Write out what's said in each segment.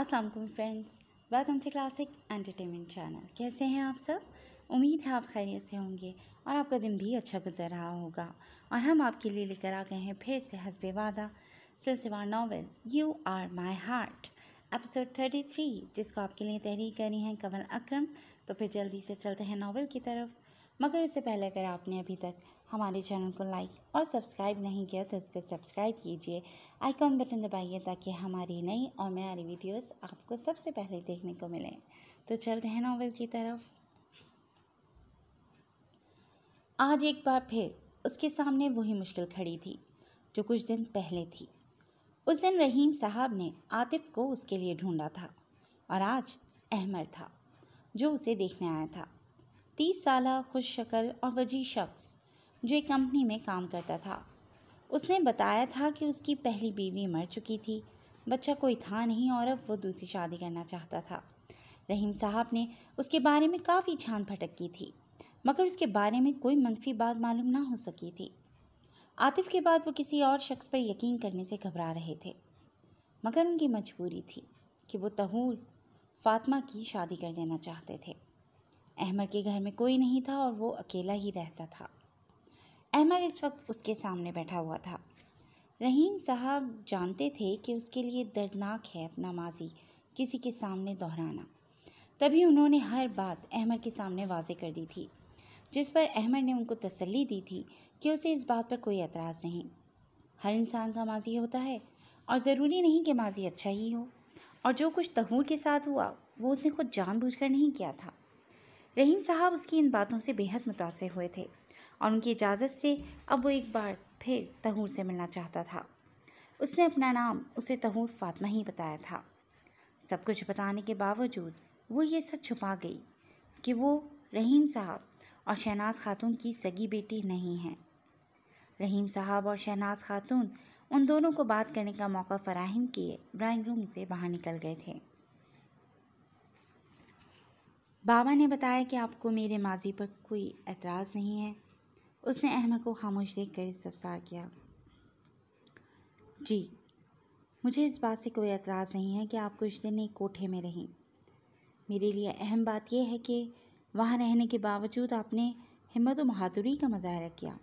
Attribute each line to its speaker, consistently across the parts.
Speaker 1: अस्सलाम वालेकुम friends welcome to classic entertainment channel कैसे हैं आप सब उम्मीद है आप खैरियत से होंगे और आपका दिन भी अच्छा गुजर रहा होगा और हम आपके लिए लेकर आ गए हैं फिर से हसब वादा सिलसिवार novel you are my heart episode thirty three जिसको आपके लिए तहरीर करी है कंवल अक्रम तो फिर जल्दी से चलते हैं नावल की तरफ मगर इससे पहले अगर आपने अभी तक हमारे चैनल को लाइक और सब्सक्राइब नहीं किया तो इसको सब्सक्राइब कीजिए आइकॉन बटन दबाइए ताकि हमारी नई और नयारी वीडियोस आपको सबसे पहले देखने को मिलें तो चलते हैं नावल की तरफ आज एक बार फिर उसके सामने वही मुश्किल खड़ी थी जो कुछ दिन पहले थी उस दिन रहीम साहब ने आतिफ को उसके लिए ढूंढा था और आज अहमर था जो उसे देखने आया था तीस साल खुश शक्ल और वजी शख्स जो एक कंपनी में काम करता था उसने बताया था कि उसकी पहली बीवी मर चुकी थी बच्चा कोई था नहीं और अब वो दूसरी शादी करना चाहता था रहीम साहब ने उसके बारे में काफ़ी छान भटक की थी मगर उसके बारे में कोई मनफी बात मालूम ना हो सकी थी आतिफ के बाद वो किसी और शख्स पर यकीन करने से घबरा रहे थे मगर उनकी मजबूरी थी कि वो तहूर फातिमा की शादी कर देना चाहते थे अहमर के घर में कोई नहीं था और वो अकेला ही रहता था अहमर इस वक्त उसके सामने बैठा हुआ था रहीम साहब जानते थे कि उसके लिए दर्दनाक है अपना माजी किसी के सामने दोहराना तभी उन्होंने हर बात अहमर के सामने वाजे कर दी थी जिस पर अहमर ने उनको तसल्ली दी थी कि उसे इस बात पर कोई एतराज़ नहीं हर इंसान का माजी होता है और ज़रूरी नहीं कि माजी अच्छा ही हो और जो कुछ तहूर के साथ हुआ वो उसने खुद जानबूझकर नहीं किया था रहीम साहब उसकी इन बातों से बेहद मुतासर हुए थे और उनकी इजाज़त से अब वो एक बार फिर तहूर से मिलना चाहता था उसने अपना नाम उसे तहूर फातमा ही बताया था सब कुछ बताने के बावजूद वो ये सच छुपा गई कि वो रहीम साहब और शहनाज खातून की सगी बेटी नहीं हैं रहीम साहब और शहनाज खातून उन दोनों को बात करने का मौका फराहम किए ड्राइंग रूम से बाहर निकल गए थे बाबा ने बताया कि आपको मेरे माजी पर कोई एतराज़ नहीं है उसने अहमद को खामोश देख कर इस्तफसार किया जी मुझे इस बात से कोई एतराज़ नहीं है कि आप कुछ दिन एक कोठे में रहें मेरे लिए अहम बात यह है कि वहाँ रहने के बावजूद आपने हिम्मत व बहादुरी का मुजाहरा किया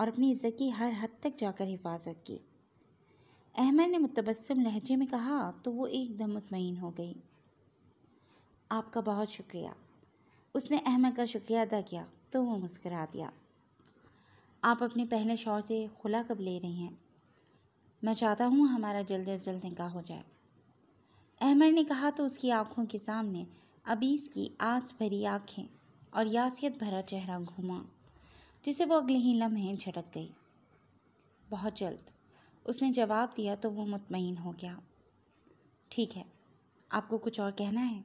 Speaker 1: और अपनी इज़्ज़त की हर हद तक जाकर हिफाजत की अहमद ने मुतबसम लहजे में कहा तो वो एकदम मुतमिन हो गई आपका बहुत शुक्रिया उसने अहमद का शुक्रिया अदा किया तो वो मुस्करा दिया आप अपने पहले शोर से खुला कब ले रही हैं मैं चाहता हूँ हमारा जल्द अज जल्द निकाह हो जाए अहमद ने कहा तो उसकी आँखों के सामने अबीस की आस भरी आँखें और यासियत भरा चेहरा घूमा जिसे वो अगले ही लम्हे झटक गई बहुत जल्द उसने जवाब दिया तो वो मुतमिन हो गया ठीक है आपको कुछ और कहना है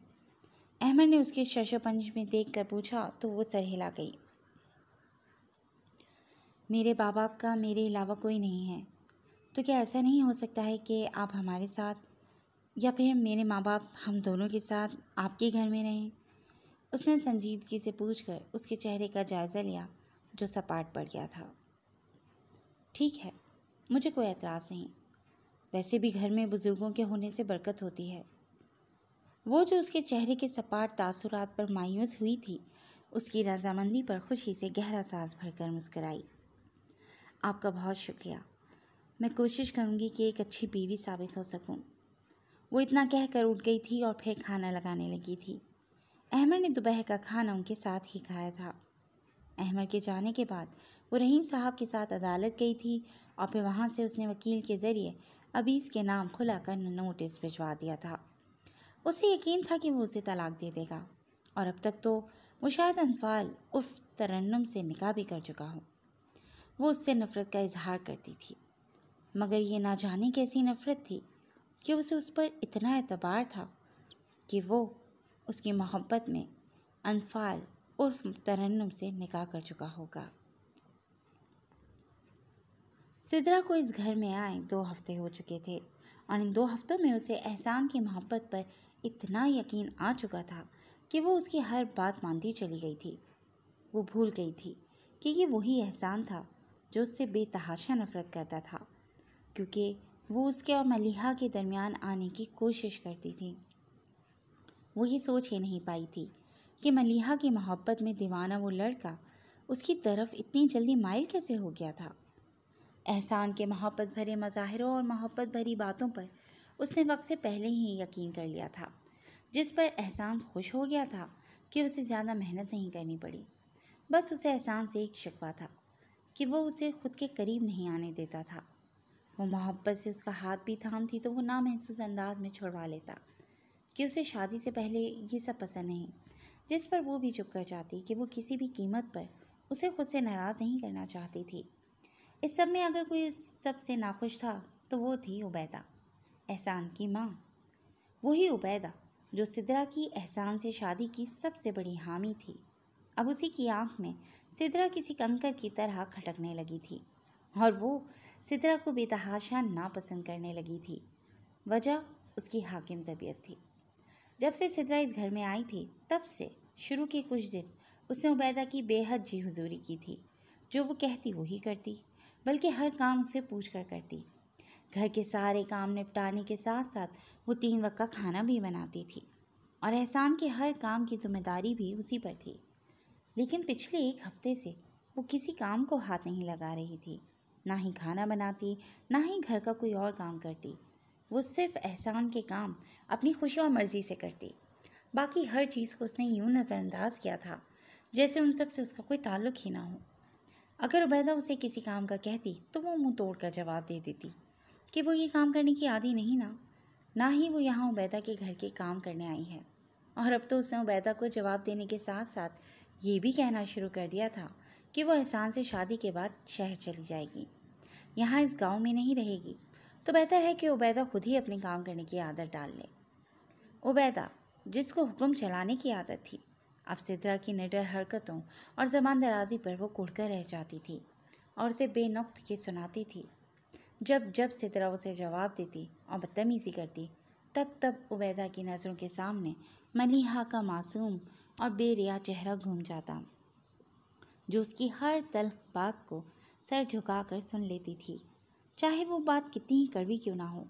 Speaker 1: अहमद ने उसके शशोपंज में देख कर पूछा तो वो सर हिला गई मेरे माँ बाप का मेरे अलावा कोई नहीं है तो क्या ऐसा नहीं हो सकता है कि आप हमारे साथ या फिर मेरे माँ बाप हम दोनों के साथ आपके घर में रहें उसने संजीदगी से पूछ कर उसके चेहरे का जायज़ा लिया जो सपाट पड़ गया था ठीक है मुझे कोई एतराज़ नहीं वैसे भी घर में बुज़ुर्गों के होने से बरकत होती है वो जो उसके चेहरे के सपाट तासुरात पर मायूस हुई थी उसकी रजामंदी पर खुशी से गहरा सांस भरकर मुस्कराई आपका बहुत शुक्रिया मैं कोशिश करूँगी कि एक अच्छी बीवी साबित हो सकूँ वो इतना कहकर उठ गई थी और फिर खाना लगाने लगी थी अहमद ने दोपहर का खाना उनके साथ ही खाया था अहमद के जाने के बाद वो रहीम साहब के साथ अदालत गई थी और फिर वहाँ से उसने वकील के ज़रिए अबीस के नाम खुला कर नोटिस भिजवा दिया था उसे यकीन था कि वो उसे तलाक दे देगा और अब तक तो मुशाहिद अनफाल उर्फ तरन्नम से निकाह भी कर चुका हो वो उससे नफ़रत का इजहार करती थी मगर ये ना जाने कैसी नफ़रत थी कि उसे उस पर इतना एतबार था कि वो उसकी मोहब्बत में अनफाल उर्फ तरन्नम से निकाह कर चुका होगा सिद्रा को इस घर में आए दो हफ्ते हो चुके थे और इन दो हफ्तों में उसे एहसान की मोहब्बत पर इतना यकीन आ चुका था कि वो उसकी हर बात मानती चली गई थी वो भूल गई थी कि ये वही एहसान था जो उससे बेतहाशा नफरत करता था क्योंकि वो उसके और मलिहा के दरमियान आने की कोशिश करती थी वो ये सोच ही नहीं पाई थी कि मलिहा की मोहब्बत में दीवाना वो लड़का उसकी तरफ इतनी जल्दी माइल कैसे हो गया था एहसान के मोहब्बत भरे मज़ाहरों और मोहब्बत भरी बातों पर उसने वक्त से पहले ही यकीन कर लिया था जिस पर एहसान खुश हो गया था कि उसे ज़्यादा मेहनत नहीं करनी पड़ी बस उसे एहसान से एक शिकवा था कि वो उसे खुद के करीब नहीं आने देता था वो मोहब्बत से उसका हाथ भी थामती तो वो ना महसूस अंदाज में छुड़वा लेता कि उसे शादी से पहले ये सब पसंद नहीं जिस पर वो भी चुप कर जाती कि वो किसी भी कीमत पर उसे खुद से नाराज़ नहीं करना चाहती थी इस सब में अगर कोई उस नाखुश था तो वो थी उबैदा एहसान की माँ वही उबैदा जो सिदरा की एहसान से शादी की सबसे बड़ी हामी थी अब उसी की आंख में सिदरा किसी कंकर की तरह खटकने लगी थी और वो सिदरा को बेतहाशा नापसंद करने लगी थी वजह उसकी हाकिम तबीयत थी जब से सिदरा इस घर में आई थी तब से शुरू के कुछ दिन उसने उबैदा की बेहद जी हुजूरी की थी जो वो कहती वही करती बल्कि हर काम उससे पूछ कर करती घर के सारे काम निपटाने के साथ साथ वो तीन वक्त का खाना भी बनाती थी और एहसान के हर काम की जिम्मेदारी भी उसी पर थी लेकिन पिछले एक हफ्ते से वो किसी काम को हाथ नहीं लगा रही थी ना ही खाना बनाती ना ही घर का कोई और काम करती वो सिर्फ एहसान के काम अपनी खुशी और मर्ज़ी से करती बाकी हर चीज़ को उसने यूँ नज़रअंदाज किया था जैसे उन सब से उसका कोई ताल्लुक ही ना हो अगर उबैदा उसे किसी काम का कहती तो वो मुंह कर जवाब दे देती कि वो ये काम करने की आदि नहीं ना ना ही वो यहाँ उबैदा के घर के काम करने आई है और अब तो उसने उबैदा को जवाब देने के साथ साथ ये भी कहना शुरू कर दिया था कि वो एहसान से शादी के बाद शहर चली जाएगी यहाँ इस गांव में नहीं रहेगी तो बेहतर है कि उबैदा खुद ही अपने काम करने की आदत डाल ले उबैदा जिसको हुक्म चलाने की आदत थी अब सिद्रा की निडर हरकतों और जबान दराजी पर वो कुड़कर रह जाती थी और उसे बेनुक्त के सुनाती थी जब जब सिद्रा उसे जवाब देती और बदतमीजी करती तब तब उबैदा की नज़रों के सामने मलिहा का मासूम और बेरिया चेहरा घूम जाता जो उसकी हर तल्ख बात को सर झुकाकर सुन लेती थी चाहे वो बात कितनी ही कड़वी क्यों ना हो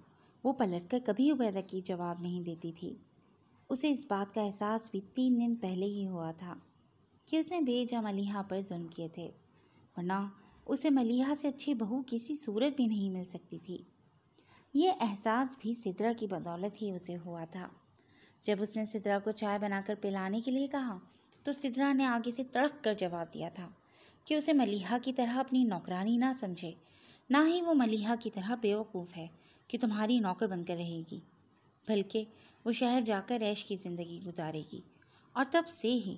Speaker 1: वो पलट कर कभी उबैदा की जवाब नहीं देती थी उसे इस बात का एहसास भी तीन दिन पहले ही हुआ था कि उसने बेजा मलिहा पर जुल्म किए थे वरना उसे मलिहा से अच्छी बहू किसी सूरत भी नहीं मिल सकती थी ये एहसास भी सिद्रा की बदौलत ही उसे हुआ था जब उसने सिद्रा को चाय बनाकर पिलाने के लिए कहा तो सिद्रा ने आगे से तड़क कर जवाब दिया था कि उसे मलिहा की तरह अपनी नौकरानी ना समझे ना ही वो मलिहा की तरह बेवकूफ़ है कि तुम्हारी नौकर बनकर रहेगी बल्कि वो शहर जाकर ऐश की ज़िंदगी गुजारेगी और तब से ही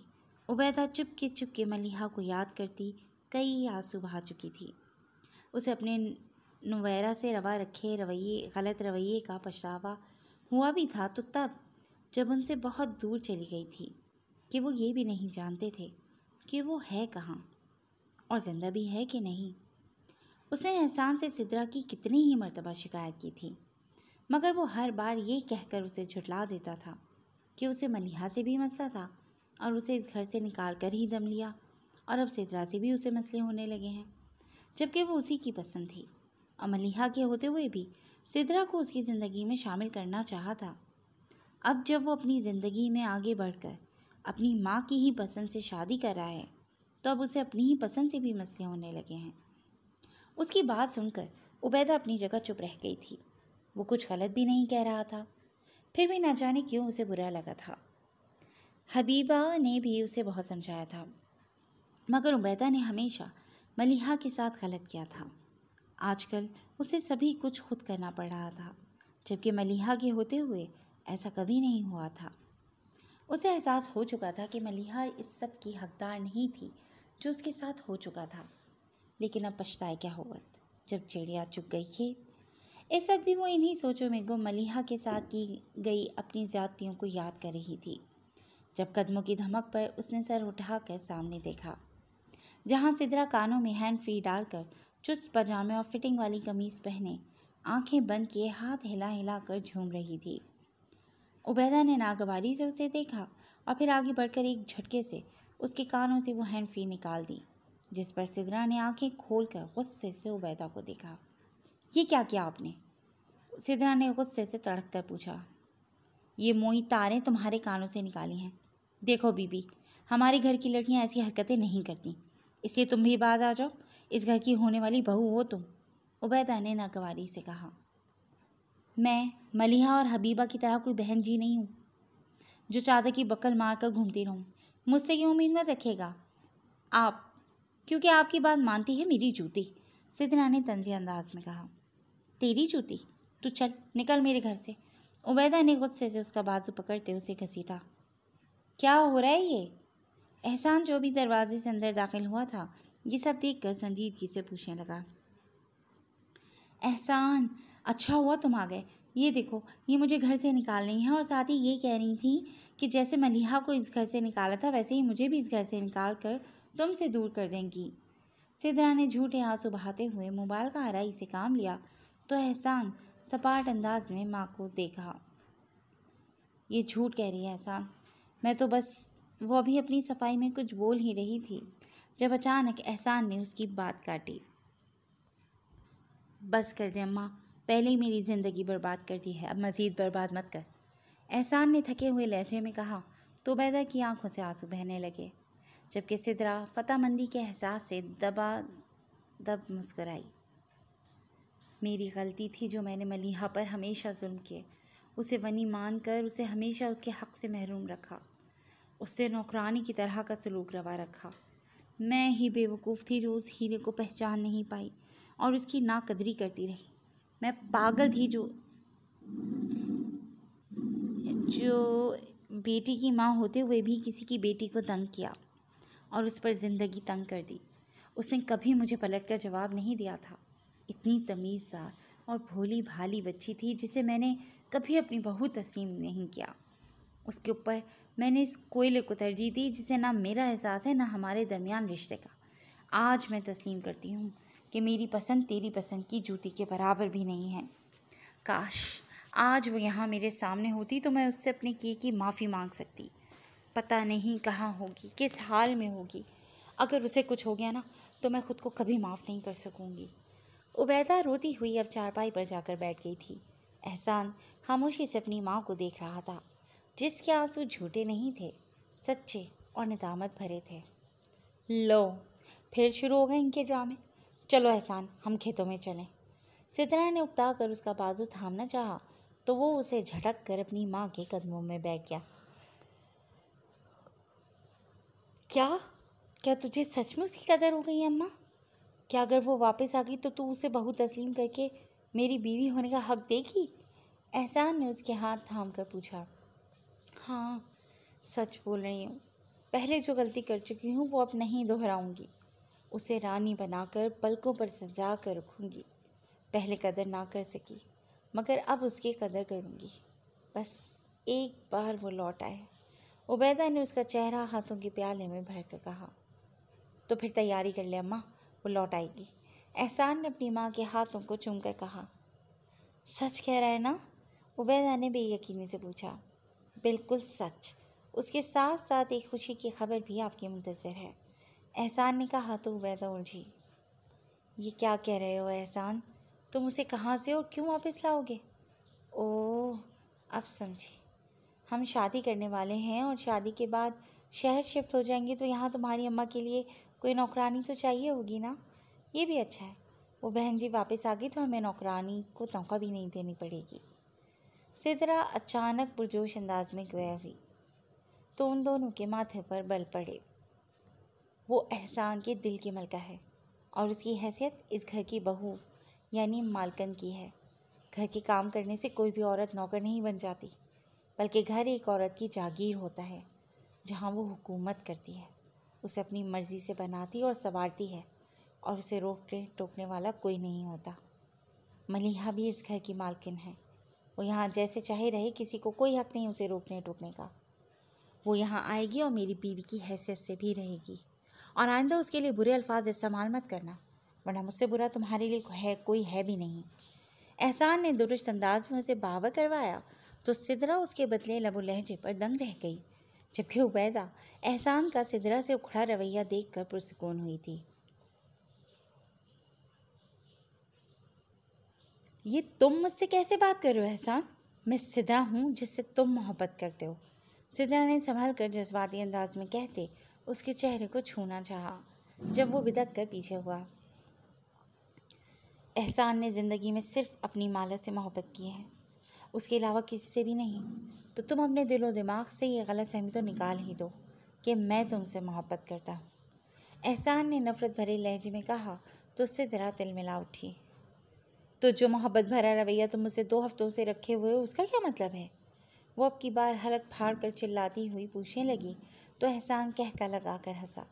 Speaker 1: उबैदा चुपके चुपके मलिहा को याद करती कई आंसू बहा चुकी थी उसे अपने नवैरा से रवा रखे रवैये गलत रवैये का पछतावा हुआ भी था तो तब जब उनसे बहुत दूर चली गई थी कि वो ये भी नहीं जानते थे कि वो है कहाँ और ज़िंदा भी है कि नहीं उसने एहसान से सिद्रा की कितनी ही मरतबा शिकायत की थी मगर वो हर बार ये कहकर उसे झुटला देता था कि उसे मलिहा से भी मसला था और उसे इस घर से निकाल कर ही दम लिया और अब सिद्रा से भी उसे मसले होने लगे हैं जबकि वो उसी की पसंद थी और मलिहा के होते हुए भी सिद्रा को उसकी ज़िंदगी में शामिल करना चाहा था अब जब वो अपनी ज़िंदगी में आगे बढ़कर अपनी माँ की ही पसंद से शादी कर रहा है तो अब उसे अपनी ही पसंद से भी मसले होने लगे हैं उसकी बात सुनकर उबैदा अपनी जगह चुप रह गई थी वो कुछ गलत भी नहीं कह रहा था फिर भी ना जाने क्यों उसे बुरा लगा था हबीबा ने भी उसे बहुत समझाया था मगर उबैदा ने हमेशा मलिहा के साथ गलत किया था आजकल उसे सभी कुछ खुद करना पड़ रहा था जबकि मलिहा के होते हुए ऐसा कभी नहीं हुआ था उसे एहसास हो चुका था कि मलिहा इस सब की हकदार नहीं थी जो उसके साथ हो चुका था लेकिन अब पछताए क्या होगा जब चिड़िया चुग गई खेत इस वक्त भी वो इन्हीं सोचों में गुम मलिहा के साथ की गई अपनी ज़्यादतियों को याद कर रही थी जब कदमों की धमक पर उसने सर उठाकर सामने देखा जहाँ सिदरा कानों में हैंड फ्री डालकर चुस्त पजामे और फिटिंग वाली कमीज़ पहने आंखें बंद किए हाथ हिला हिला कर झूम रही थी उबैदा ने नागवारी से उसे देखा और फिर आगे बढ़कर एक झटके से उसके कानों से वो हैंड फ्री निकाल दी जिस पर सिदरा ने आंखें खोलकर गुस्से से उबैदा को देखा ये क्या किया आपने सिद्धरा ने गुस्से से तड़क कर पूछा ये मोई तारें तुम्हारे कानों से निकाली हैं देखो बीबी हमारे घर की लड़कियां ऐसी हरकतें नहीं करती इसलिए तुम भी बाज आ जाओ इस घर की होने वाली बहू हो तुम उबैदा ने नागवारी से कहा मैं मलिहा और हबीबा की तरह कोई बहन जी नहीं हूँ जो चादर की बकल मार कर घूमती रहूँ मुझसे ये उम्मीद मत रखेगा आप क्योंकि आपकी बात मानती है मेरी जूती सिद्धरा ने तंजी अंदाज में कहा तेरी जूती तू चल निकल मेरे घर से उबैदा ने गुस्से से उसका बाजू पकड़ते उसे घसीटा क्या हो रहा है ये एहसान जो भी दरवाजे से अंदर दाखिल हुआ था ये सब देख कर संजीदगी से पूछने लगा एहसान अच्छा हुआ तुम आ गए ये देखो ये मुझे घर से निकाल रही है और साथ ही ये कह रही थी कि जैसे मलिहा को इस घर से निकाला था वैसे ही मुझे भी इस घर से निकाल कर तुमसे दूर कर देंगी सिद्धरा ने झूठे आंसू बहाते हुए मोबाइल का आराई से काम लिया तो एहसान सपाट अंदाज में माँ को देखा ये झूठ कह रही है एहसान मैं तो बस वो अभी अपनी सफाई में कुछ बोल ही रही थी जब अचानक एहसान ने उसकी बात काटी बस कर दे अम्मा पहले ही मेरी ज़िंदगी बर्बाद कर दी है अब मज़ीद बर्बाद मत कर एहसान ने थके हुए लहजे में कहा तो बैदा की आंखों से आंसू बहने लगे जबकि सिदरा फतामंदी के एहसास से दबा दब मुस्कुराई मेरी गलती थी जो मैंने मलिहा पर हमेशा जुल्म किए उसे वनी मान कर उसे हमेशा उसके हक़ से महरूम रखा उससे नौकरानी की तरह का सलूक रवा रखा मैं ही बेवकूफ़ थी जो उस हीरे को पहचान नहीं पाई और उसकी नाकदरी करती रही मैं पागल थी जो जो बेटी की माँ होते हुए भी किसी की बेटी को तंग किया और उस पर ज़िंदगी तंग कर दी उसने कभी मुझे पलट कर जवाब नहीं दिया था इतनी तमीज़दार और भोली भाली बच्ची थी जिसे मैंने कभी अपनी बहू तस्लीम नहीं किया उसके ऊपर मैंने इस कोयले को तरजीह दी जिसे ना मेरा एहसास है ना हमारे दरमियान रिश्ते का आज मैं तस्लीम करती हूँ कि मेरी पसंद तेरी पसंद की जूती के बराबर भी नहीं है काश आज वो यहाँ मेरे सामने होती तो मैं उससे अपने किए की माफ़ी मांग सकती पता नहीं कहाँ होगी किस हाल में होगी अगर उसे कुछ हो गया ना तो मैं ख़ुद को कभी माफ़ नहीं कर सकूँगी उबैदा रोती हुई अब चारपाई पर जाकर बैठ गई थी एहसान खामोशी से अपनी माँ को देख रहा था जिसके आंसू झूठे नहीं थे सच्चे और निदामत भरे थे लो फिर शुरू हो गए इनके ड्रामे चलो एहसान हम खेतों में चलें सिद्धरा ने उपता कर उसका बाजू थामना चाहा तो वो उसे झटक कर अपनी माँ के कदमों में बैठ गया क्या क्या तुझे सच में उसकी कदर हो गई अम्मा क्या अगर वो वापस आ गई तो तू उसे बहुत तस्लीम करके मेरी बीवी होने का हक देगी एहसान ने उसके हाथ थाम कर पूछा हाँ सच बोल रही हूँ पहले जो गलती कर चुकी हूँ वो अब नहीं दोहराऊँगी उसे रानी बनाकर पलकों पर सजा कर रखूँगी पहले कदर ना कर सकी मगर अब उसकी कदर करूँगी बस एक बार वो लौट आए उबैदा ने उसका चेहरा हाथों के प्याले में भर कर कहा तो फिर तैयारी कर ले अम्मा वो लौट आएगी एहसान ने अपनी माँ के हाथों को चूम कर कहा सच कह रहा है ना उबैदा ने बेयकीनी से पूछा बिल्कुल सच उसके साथ साथ एक खुशी की खबर भी आपके मुंतज़र है एहसान ने कहा तो उबैदा उलझी ये क्या कह रहे हो एहसान तुम उसे कहाँ से और क्यों वापस लाओगे ओह अब समझी हम शादी करने वाले हैं और शादी के बाद शहर शिफ्ट हो जाएंगे तो यहाँ तुम्हारी अम्मा के लिए कोई नौकरानी तो चाहिए होगी ना ये भी अच्छा है वो बहन जी वापस आ गई तो हमें नौकरानी को तनख्वाह भी नहीं देनी पड़ेगी सिदरा अचानक पुरजोश अंदाज में गोया हुई तो उन दोनों के माथे पर बल पड़े वो एहसान के दिल की मलका है और उसकी हैसियत इस घर की बहू यानी मालकन की है घर के काम करने से कोई भी औरत नौकर नहीं बन जाती बल्कि घर एक औरत की जागीर होता है जहाँ वो हुकूमत करती है उसे अपनी मर्ज़ी से बनाती और संवारती है और उसे रोकने टोकने वाला कोई नहीं होता मलिहा भी इस घर की मालकिन है वो यहाँ जैसे चाहे रहे किसी को कोई हक नहीं उसे रोकने टोकने का वो यहाँ आएगी और मेरी बीवी की हैसियत से भी रहेगी और आइंदा उसके लिए बुरे अल्फाज इस्तेमाल मत करना वरना मुझसे बुरा तुम्हारे लिए है कोई है भी नहीं एहसान ने दुरुस्त अंदाज में उसे बावर करवाया तो सिदरा उसके बदले लबो लहजे पर दंग रह गई जबकि उबैदा एहसान का सिदरा से उखड़ा रवैया देख कर पुरसकून हुई थी ये तुम मुझसे कैसे बात कर रहे हो एहसान मैं सिदरा हूँ जिससे तुम मोहब्बत करते हो सिदरा ने संभल कर जज्बाती अंदाज में कहते उसके चेहरे को छूना चाहा जब वो बिदक कर पीछे हुआ एहसान ने ज़िंदगी में सिर्फ अपनी माला से मोहब्बत की है उसके अलावा किसी से भी नहीं तो तुम अपने दिलो दिमाग से ये गलत फहमी तो निकाल ही दो कि मैं तुमसे मोहब्बत करता हूँ एहसान ने नफ़रत भरे लहजे में कहा तो उससे ज़रा तिल मिला उठी तो जो मोहब्बत भरा रवैया तुम मुझसे दो हफ्तों से रखे हुए हो उसका क्या मतलब है वो अब की बार हलक फाड़ कर चिल्लाती हुई पूछने लगी तो एहसान कहका लगा कर हंसा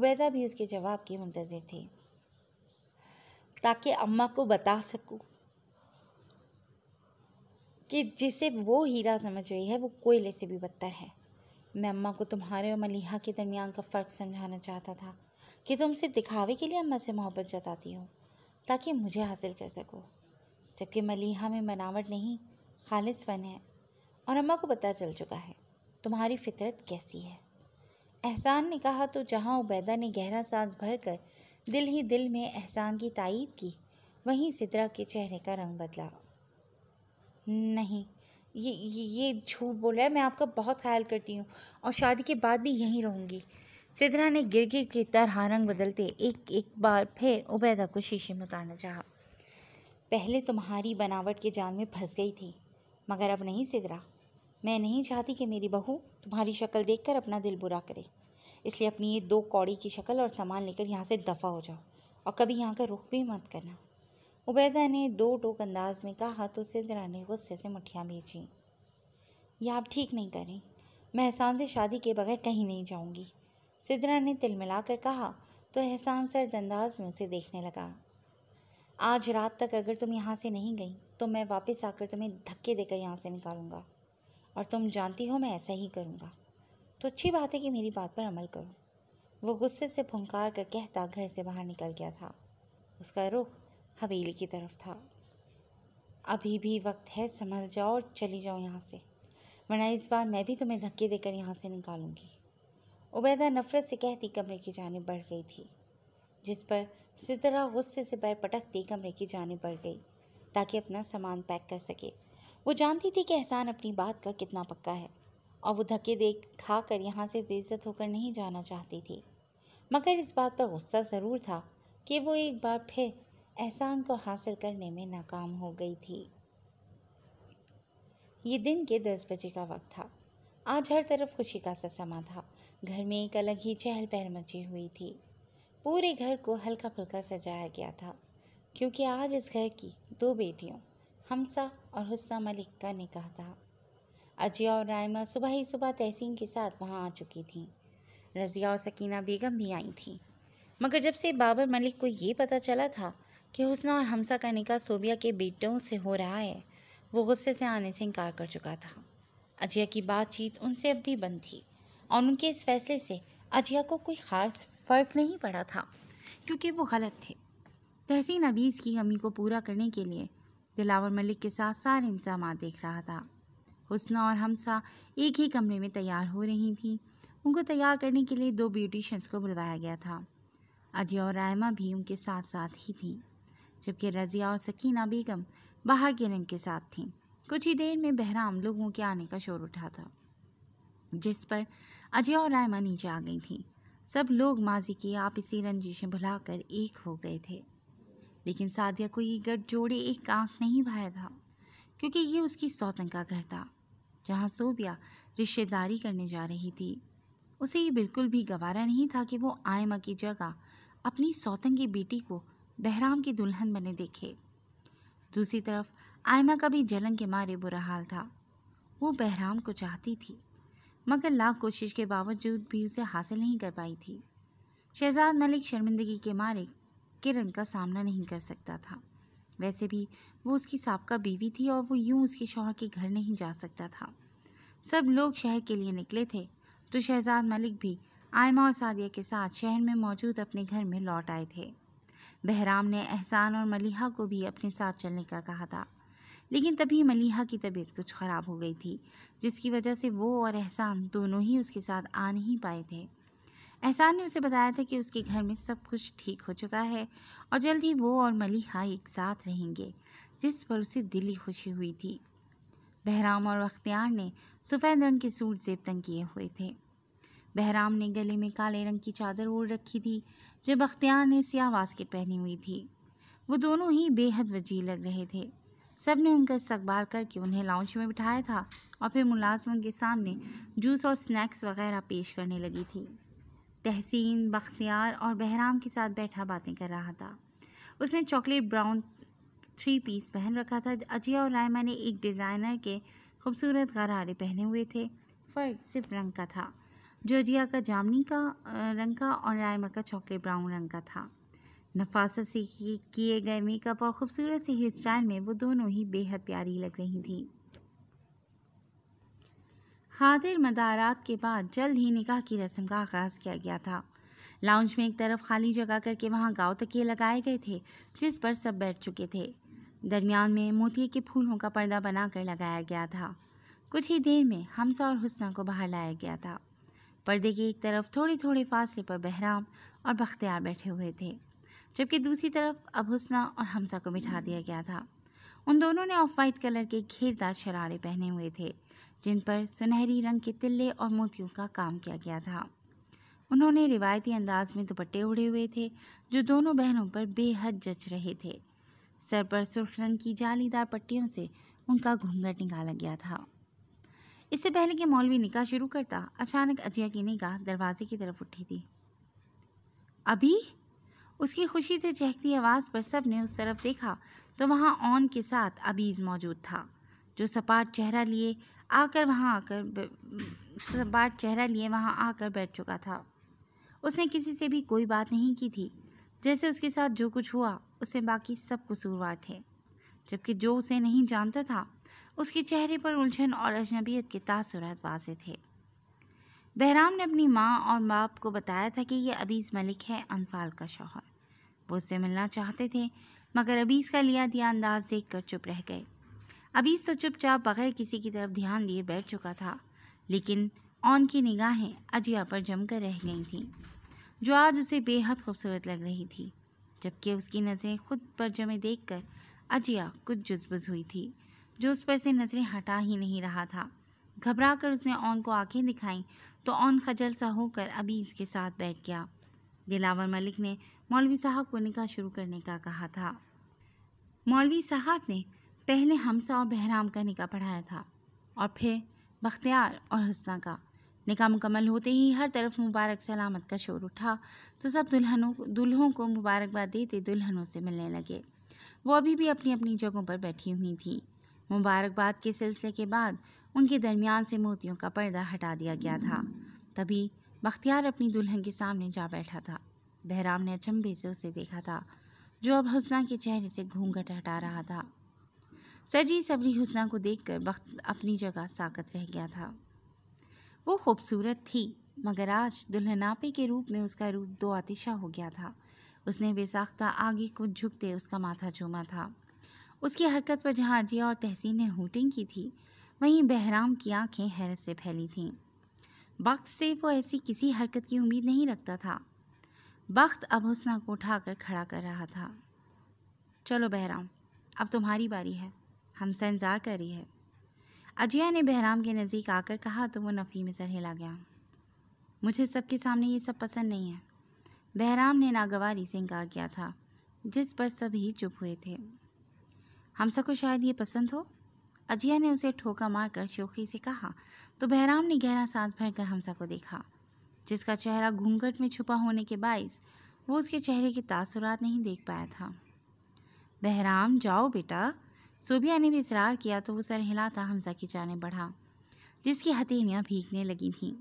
Speaker 1: उबैदा भी उसके जवाब की मुंतज़र थी ताकि अम्मा को बता सकूँ कि जिसे वो हीरा समझ रही है वो कोयले से भी बदतर है मैं अम्मा को तुम्हारे और मलिहा के दरमियान का फ़र्क समझाना चाहता था कि तुम सिर्फ दिखावे के लिए अम्मा से मोहब्बत जताती हो ताकि मुझे हासिल कर सको जबकि मलिहा में बनावट नहीं खालिस फन है और अम्मा को पता चल चुका है तुम्हारी फितरत कैसी है एहसान ने कहा तो जहाँ उबैदा ने गहरा सांस भर कर दिल ही दिल में एहसान की तायद की वहीं सिदरा के चेहरे का रंग बदला नहीं ये ये ये झूठ बोल रहा है मैं आपका बहुत ख्याल करती हूँ और शादी के बाद भी यहीं रहूँगी सिद्धरा ने गिर गिर के तरह रंग बदलते एक एक बार फिर उबैदा को शीशे में उतारना चाहा पहले तुम्हारी बनावट के जाल में फंस गई थी मगर अब नहीं सिद्धरा मैं नहीं चाहती कि मेरी बहू तुम्हारी शक्ल कर अपना दिल बुरा करे इसलिए अपनी ये दो कौड़ी की शक्ल और सामान लेकर यहाँ से दफ़ा हो जाओ और कभी यहाँ का रुख भी मत करना उबैदा ने दो टोक अंदाज में कहा तो सिजरा ने गुस्से से मुठियाँ भेजी यह आप ठीक नहीं करें मैं एहसान से शादी के बगैर कहीं नहीं जाऊंगी सिदरा ने तिल कर कहा तो एहसान सर्द अंदाज में उसे देखने लगा आज रात तक अगर तुम यहाँ से नहीं गई तो मैं वापस आकर तुम्हें धक्के देकर यहाँ से निकालूंगा और तुम जानती हो मैं ऐसा ही करूँगा तो अच्छी बात है कि मेरी बात पर अमल करो वो गुस्से से फुंकार कर कहता घर से बाहर निकल गया था उसका रुख हवेली की तरफ था अभी भी वक्त है संभल जाओ और चली जाओ यहाँ से वरना इस बार मैं भी तुम्हें धक्के देकर यहाँ से निकालूंगी उबैदा नफरत से कहती कमरे की जानब बढ़ गई थी जिस पर सितरा गुस्से से पैर पटकती कमरे की जानब बढ़ गई ताकि अपना सामान पैक कर सके वो जानती थी कि एहसान अपनी बात का कितना पक्का है और वो धक्के दे खा कर यहाँ से बेइज्जत होकर नहीं जाना चाहती थी मगर इस बात पर गुस्सा ज़रूर था कि वो एक बार फिर एहसान को हासिल करने में नाकाम हो गई थी ये दिन के दस बजे का वक्त था आज हर तरफ खुशी का सा समा था घर में एक अलग ही चहल पहल मची हुई थी पूरे घर को हल्का फुल्का सजाया गया था क्योंकि आज इस घर की दो बेटियों हमसा और हुस्सा मलिक का निकाह था अजय और रायमा सुबह ही सुबह तहसीन के साथ वहाँ आ चुकी थीं रज़िया और सकीना बेगम भी आई थीं मगर जब से बाबर मलिक को ये पता चला था कि हुसन और हमसा का निकाह सोबिया के बेटों से हो रहा है वो गुस्से से आने से इनकार कर चुका था अजिया की बातचीत उनसे अब भी बंद थी और उनके इस फैसले से अजिया को कोई ख़ास फ़र्क नहीं पड़ा था क्योंकि वो गलत थे तहसीन अबीज़ की कमी को पूरा करने के लिए दिलावर मलिक के साथ सारे इंतजाम देख रहा था हुसना और हमसा एक ही कमरे में तैयार हो रही थी उनको तैयार करने के लिए दो ब्यूटिशंस को बुलवाया गया था अजय और रायमा भी उनके साथ साथ ही थीं जबकि रज़िया और सकीना बेगम बाहर के रंग के साथ थीं कुछ ही देर में बहराम लोगों के आने का शोर उठा था जिस पर अजय और रायमा नीचे आ गई थीं सब लोग माजी की आपसी रंजिशें भुलाकर एक हो गए थे लेकिन सादिया को ये गठ जोड़े एक आंख नहीं भाया था क्योंकि ये उसकी सौतन का घर था जहाँ सोबिया रिश्तेदारी करने जा रही थी उसे ये बिल्कुल भी गवारा नहीं था कि वो आयमा की जगह अपनी सौतन की बेटी को बहराम की दुल्हन बने देखे दूसरी तरफ आयमा का भी जलन के मारे बुरा हाल था वो बहराम को चाहती थी मगर लाख कोशिश के बावजूद भी उसे हासिल नहीं कर पाई थी शहजाद मलिक शर्मिंदगी के मारे किरण का सामना नहीं कर सकता था वैसे भी वो उसकी सबका बीवी थी और वो यूं उसके शौहर के घर नहीं जा सकता था सब लोग शहर के लिए निकले थे तो शहजाद मलिक भी आयमा और सादिया के साथ शहर में मौजूद अपने घर में लौट आए थे बहराम ने एहसान और मलिहा को भी अपने साथ चलने का कहा था लेकिन तभी मलिहा की तबीयत कुछ ख़राब हो गई थी जिसकी वजह से वो और एहसान दोनों ही उसके साथ आ नहीं पाए थे एहसान ने उसे बताया था कि उसके घर में सब कुछ ठीक हो चुका है और जल्द ही वो और मलिहा एक साथ रहेंगे जिस पर उसे दिली खुशी हुई थी बहराम और अख्तियार ने सफ़ेद रंग के सूट जेब तंग किए हुए थे बहराम ने गले में काले रंग की चादर ओढ़ रखी थी जो बख्तियार ने सियाह वास्केट पहनी हुई थी वो दोनों ही बेहद वजी लग रहे थे सब ने उनका इस्तकबाल करके उन्हें लाउंज में बिठाया था और फिर मुलाजमन के सामने जूस और स्नैक्स वगैरह पेश करने लगी थी तहसीन बख्तियार और बहराम के साथ बैठा बातें कर रहा था उसने चॉकलेट ब्राउन थ्री पीस पहन रखा था अजय और रायमा ने एक डिज़ाइनर के खूबसूरत गरारे पहने हुए थे फ़र्क सिर्फ रंग का था जॉर्जिया का जामनी का रंग का और रायमा का चॉकलेट ब्राउन रंग का था नफासत से किए गए मेकअप और खूबसूरत सी हेयर स्टाइल में वो दोनों ही बेहद प्यारी लग रही थी खातिर मदारात के बाद जल्द ही निकाह की रस्म का आगाज़ किया गया था लाउंज में एक तरफ खाली जगह करके वहाँ गाँव तकिए लगाए गए थे जिस पर सब बैठ चुके थे दरमियान में मोती के फूलों का पर्दा बनाकर लगाया गया था कुछ ही देर में हमसा और हुस्ना को बाहर लाया गया था पर्दे की एक तरफ थोड़े थोड़े फासले पर बहराम और बख्तियार बैठे हुए थे जबकि दूसरी तरफ अब हुसना और हमसा को बिठा दिया गया था उन दोनों ने ऑफ वाइट कलर के घेरदार शरारे पहने हुए थे जिन पर सुनहरी रंग के तिल्ले और मोतियों का काम किया गया था उन्होंने रिवायती अंदाज में दुपट्टे उड़े हुए थे जो दोनों बहनों पर बेहद जच रहे थे सर पर सुर्ख रंग की जालीदार पट्टियों से उनका घूंघट निकाला गया था इससे पहले कि मौलवी निकाह शुरू करता अचानक अजिया की निगाह दरवाजे की तरफ उठी थी अभी उसकी खुशी से चहकती आवाज़ पर सब ने उस तरफ देखा तो वहाँ ऑन के साथ अबीज़ मौजूद था जो सपाट चेहरा लिए आकर वहाँ आकर सपाट चेहरा लिए वहाँ आकर बैठ चुका था उसने किसी से भी कोई बात नहीं की थी जैसे उसके साथ जो कुछ हुआ उसे बाकी सब कसूरवार थे जबकि जो उसे नहीं जानता था उसके चेहरे पर उलझन और अजनबीत के तासुरात वाज थे बहराम ने अपनी माँ और बाप को बताया था कि यह अबीज़ मलिक है अनफाल का शौहर वो उससे मिलना चाहते थे मगर अबीज़ का लिया दिया अंदाज देख कर चुप रह गए अबीज़ तो चुपचाप बगैर किसी की तरफ ध्यान दिए बैठ चुका था लेकिन ऑन की निगाहें अजिया पर जमकर रह गई थीं जो आज उसे बेहद खूबसूरत लग रही थी जबकि उसकी नज़रें खुद पर जमे देख कर अजिया कुछ जुजबुज हुई थी जो उस पर से नज़रें हटा ही नहीं रहा था घबरा कर उसने ओन को आंखें दिखाई तो ओन खजल सा होकर अभी इसके साथ बैठ गया दिलावर मलिक ने मौलवी साहब को निकाह शुरू करने का कहा था मौलवी साहब ने पहले हमसा और बहराम का निकाह पढ़ाया था और फिर बख्तियार और हसना का निकाह मुकम्मल होते ही हर तरफ मुबारक सलामत का शोर उठा तो सब दुल्हनों दुल्हों को मुबारकबाद देते दुल्हनों से मिलने लगे वो अभी भी अपनी अपनी जगहों पर बैठी हुई थी मुबारकबाद के सिलसिले के बाद उनके दरमियान से मोतियों का पर्दा हटा दिया गया था तभी बख्तियार अपनी दुल्हन के सामने जा बैठा था बहराम ने अचंभे से उसे देखा था जो अब हुसना के चेहरे से घूंघट हटा रहा था सजी सबरी हुसना को देखकर वक्त अपनी जगह साकत रह गया था वो खूबसूरत थी मगर आज दुल्हनापे के रूप में उसका रूप दो आतिशा हो गया था उसने बेसाख्ता आगे को झुकते उसका माथा चूमा था उसकी हरकत पर जहाँ अजिया और तहसीन ने हूटिंग की थी वहीं बहराम की आंखें हैरत से फैली थीं वक्त से वो ऐसी किसी हरकत की उम्मीद नहीं रखता था वक्त अब हुसना को उठाकर खड़ा कर रहा था चलो बहराम अब तुम्हारी बारी है हमसे इंतज़ार कर रही है अजिया ने बहराम के नज़दीक आकर कहा तो वो नफ़ी में सर हिला गया मुझे सबके सामने ये सब पसंद नहीं है बहराम ने नागवारी से इनकार किया था जिस पर सभी चुप हुए थे हमसा को शायद ये पसंद हो अजिया ने उसे ठोका मारकर शोखी से कहा तो बहराम ने गहरा सांस भरकर हमसा को देखा जिसका चेहरा घूंघट में छुपा होने के बायस वो उसके चेहरे की तासुरात नहीं देख पाया था बहराम जाओ बेटा सोबिया ने भी इसरार किया तो वो सर हिलाता हमसा की जाने बढ़ा जिसकी हथेलियाँ भीगने लगी थीं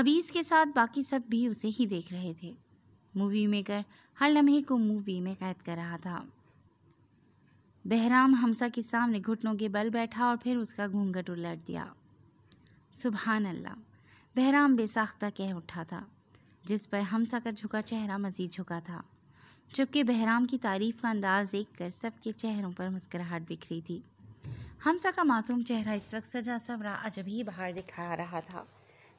Speaker 1: अबीस के साथ बाकी सब भी उसे ही देख रहे थे मूवी मेकर हर लम्हे को मूवी में कैद कर रहा था बहराम हमसा के सामने घुटनों के बल बैठा और फिर उसका घूंघट उलट दिया सुबहान अल्लाह बहराम बेसाख्ता कह उठा था जिस पर हमसा का झुका चेहरा मजीद झुका था जबकि बहराम की तारीफ़ का अंदाज़ देख कर सबके चेहरों पर मुस्कराहट बिखरी थी हमसा का मासूम चेहरा इस वक्त सजा सवरा अजब ही बाहर दिखा रहा था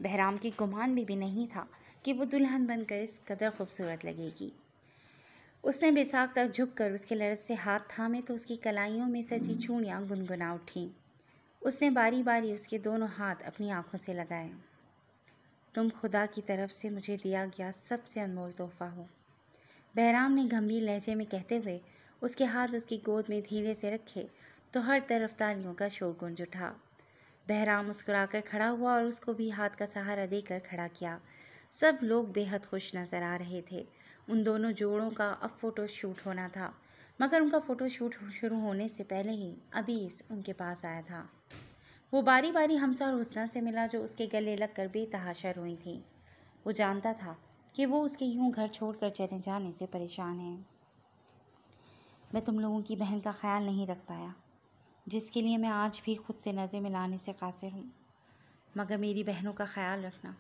Speaker 1: बहराम की गुमान भी, भी नहीं था कि वो दुल्हन बनकर इस कदर खूबसूरत लगेगी उसने बैसाख तक झुक कर उसके लड़क से हाथ थामे तो उसकी कलाइयों में सजी चूड़ियाँ गुनगुना उठीं उसने बारी बारी उसके दोनों हाथ अपनी आँखों से लगाए तुम खुदा की तरफ से मुझे दिया गया सबसे अनमोल तोहफा हो बहराम ने गंभीर लहजे में कहते हुए उसके हाथ उसकी गोद में धीरे से रखे तो हर तरफ तालियों का शोर गुंज उठा बहराम मुस्कुराकर खड़ा हुआ और उसको भी हाथ का सहारा देकर खड़ा किया सब लोग बेहद खुश नज़र आ रहे थे उन दोनों जोड़ों का अब फ़ोटो शूट होना था मगर उनका फ़ोटो शूट शुरू होने से पहले ही अबीस उनके पास आया था वो बारी बारी हमसा और हुसना से मिला जो उसके गले लग कर बेतहाशा रोई थी वो जानता था कि वो उसके यूँ घर छोड़ कर चले जाने से परेशान हैं मैं तुम लोगों की बहन का ख्याल नहीं रख पाया जिसके लिए मैं आज भी खुद से नज़र मिलाने से कासिर हूँ मगर मेरी बहनों का ख्याल रखना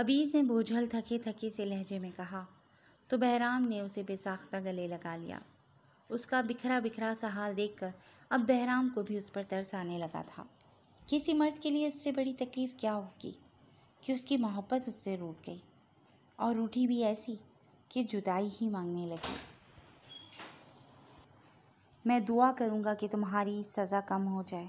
Speaker 1: अबीज़ ने बोझल थके थके से लहजे में कहा तो बहराम ने उसे बेसाख्ता गले लगा लिया उसका बिखरा बिखरा सा हाल देखकर अब बहराम को भी उस पर तरस आने लगा था किसी मर्द के लिए इससे बड़ी तकलीफ़ क्या होगी कि उसकी मोहब्बत उससे रूठ गई और रूठी भी ऐसी कि जुदाई ही मांगने लगी मैं दुआ करूँगा कि तुम्हारी सज़ा कम हो जाए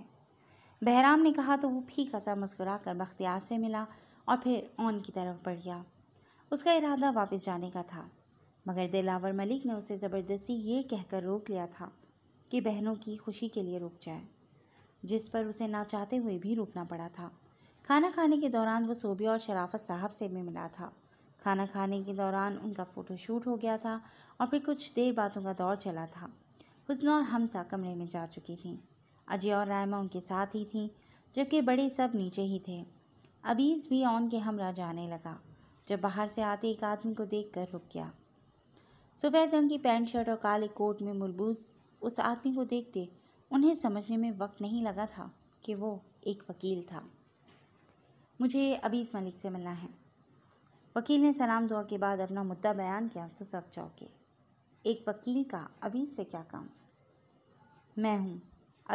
Speaker 1: बहराम ने कहा तो वो फीका सा मुस्कुरा कर बख्तियार से मिला और फिर ओन की तरफ बढ़ गया उसका इरादा वापस जाने का था मगर दिलावर मलिक ने उसे ज़बरदस्ती ये कहकर रोक लिया था कि बहनों की खुशी के लिए रुक जाए जिस पर उसे ना चाहते हुए भी रुकना पड़ा था खाना खाने के दौरान वो सोबिया और शराफत साहब से भी मिला था खाना खाने के दौरान उनका फ़ोटोशूट हो गया था और फिर कुछ देर बाद उनका दौर चला था हुसन और हमसा कमरे में जा चुकी थीं अजय और रायमा उनके साथ ही थीं जबकि बड़े सब नीचे ही थे अबीस भी ऑन के हमरा जाने लगा जब बाहर से आते एक आदमी को देख कर रुक गया सफ़ेद रंग की पैंट शर्ट और काले कोट में मुलबूस उस आदमी को देखते उन्हें समझने में वक्त नहीं लगा था कि वो एक वकील था मुझे अबीस मलिक से मिलना है वकील ने सलाम दुआ के बाद अपना मुद्दा बयान किया तो सब चौके एक वकील का अबीस से क्या काम मैं हूँ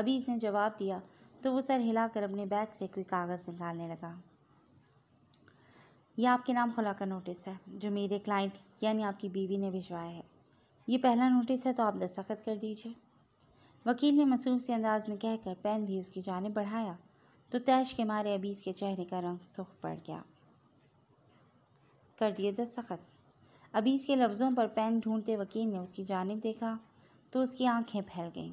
Speaker 1: अबीस ने जवाब दिया तो वो सर हिलाकर अपने बैग से कोई कागज़ निकालने लगा यह आपके नाम खुला का नोटिस है जो मेरे क्लाइंट यानी आपकी बीवी ने भिजवाया है ये पहला नोटिस है तो आप दस्तखत कर दीजिए वकील ने मसूम से अंदाज में कहकर पेन भी उसकी जानब बढ़ाया तो तैश के मारे अबीज़ के चेहरे का रंग सुख पड़ गया कर दिए दस्तखत अबीज़ के लफ्ज़ों पर पेन ढूंढते वकील ने उसकी जानब देखा तो उसकी आंखें फैल गईं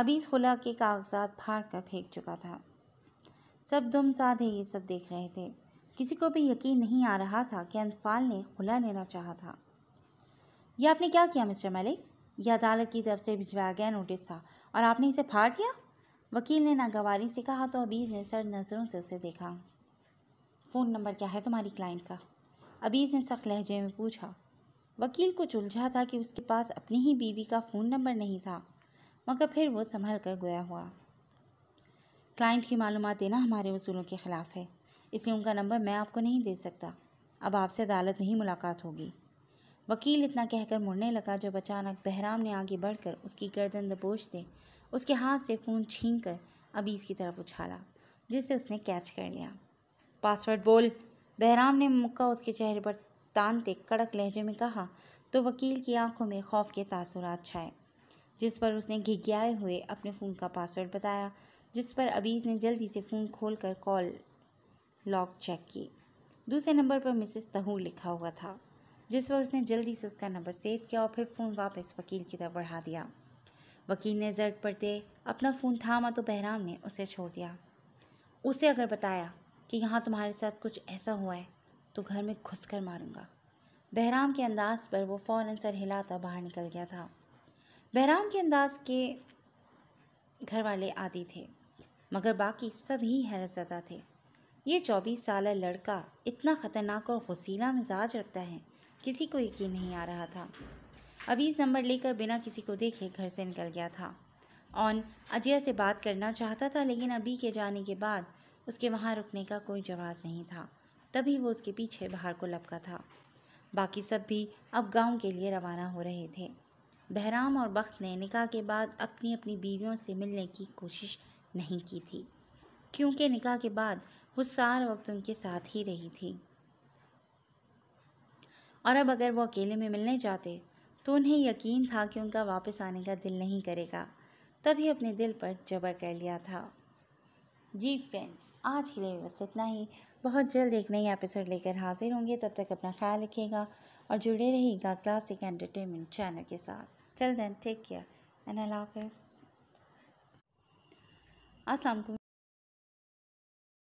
Speaker 1: अबीस खुला के कागजात फाड़ कर फेंक चुका था सब दुम साधे ये सब देख रहे थे किसी को भी यकीन नहीं आ रहा था कि अनफाल ने खुला लेना चाहा था यह आपने क्या किया मिस्टर मलिक यह अदालत की तरफ से भिजवाया गया नोटिस था और आपने इसे फाड़ दिया वकील ने नागवारी से कहा तो अबीज़ ने सर नज़रों से उसे देखा फ़ोन नंबर क्या है तुम्हारी क्लाइंट का अबीज़ ने सख्त लहजे में पूछा वकील को उलझा था कि उसके पास अपनी ही बीवी का फ़ोन नंबर नहीं था मगर फिर वो संभल कर गया हुआ क्लाइंट की मालूम देना हमारे उसूलों के ख़िलाफ़ है इसलिए उनका नंबर मैं आपको नहीं दे सकता अब आपसे अदालत में ही मुलाकात होगी वकील इतना कहकर मुड़ने लगा जब अचानक बहराम ने आगे बढ़कर उसकी गर्दन दबोच दे उसके हाथ से फ़ोन छीन कर अबीज की तरफ उछाला जिसे उसने कैच कर लिया पासवर्ड बोल बहराम ने मुक्का उसके चेहरे पर तानते कड़क लहजे में कहा तो वकील की आंखों में खौफ के तासुरात छाए जिस पर उसने घिघियाए हुए अपने फ़ोन का पासवर्ड बताया जिस पर अबीज़ ने जल्दी से फ़ोन खोलकर कॉल लॉक चेक की दूसरे नंबर पर मिसेस तहू लिखा हुआ था जिस पर उसने जल्दी से उसका नंबर सेव किया और फिर फ़ोन वापस वकील की तरफ बढ़ा दिया वकील ने जर्द पड़ते अपना फ़ोन थामा तो बहराम ने उसे छोड़ दिया उसे अगर बताया कि यहाँ तुम्हारे साथ कुछ ऐसा हुआ है तो घर में घुस कर मारूँगा बहराम के अंदाज पर वो फ़ौर सर हिलाता बाहर निकल गया था बहराम के अंदाज के घर वाले आदि थे मगर बाकी सभी हैरतजदा थे ये चौबीस साल लड़का इतना ख़तरनाक और गसीला मिजाज रखता है किसी को यकीन नहीं आ रहा था अबीस नंबर लेकर बिना किसी को देखे घर से निकल गया था ऑन अजय से बात करना चाहता था लेकिन अभी के जाने के बाद उसके वहाँ रुकने का कोई जवाब नहीं था तभी वो उसके पीछे बाहर को लपका था बाकी सब भी अब गांव के लिए रवाना हो रहे थे बहराम और बख्त ने निकाह के बाद अपनी अपनी बीवियों से मिलने की कोशिश नहीं की थी क्योंकि निकाह के बाद वो सार वक्त उनके साथ ही रही थी और अब अगर वो अकेले में मिलने जाते तो उन्हें यकीन था कि उनका वापस आने का दिल नहीं करेगा तभी अपने दिल पर जबर कर लिया था जी फ्रेंड्स आज के लिए बस इतना ही बहुत जल्द एक नई एपिसोड लेकर हाजिर होंगे तब तक अपना ख्याल रखिएगा और जुड़े रहिएगा क्लासिक एंटरटेनमेंट चैनल के साथ चल देन टेक केयर एंड अल्लाह हाफ अस्सलाम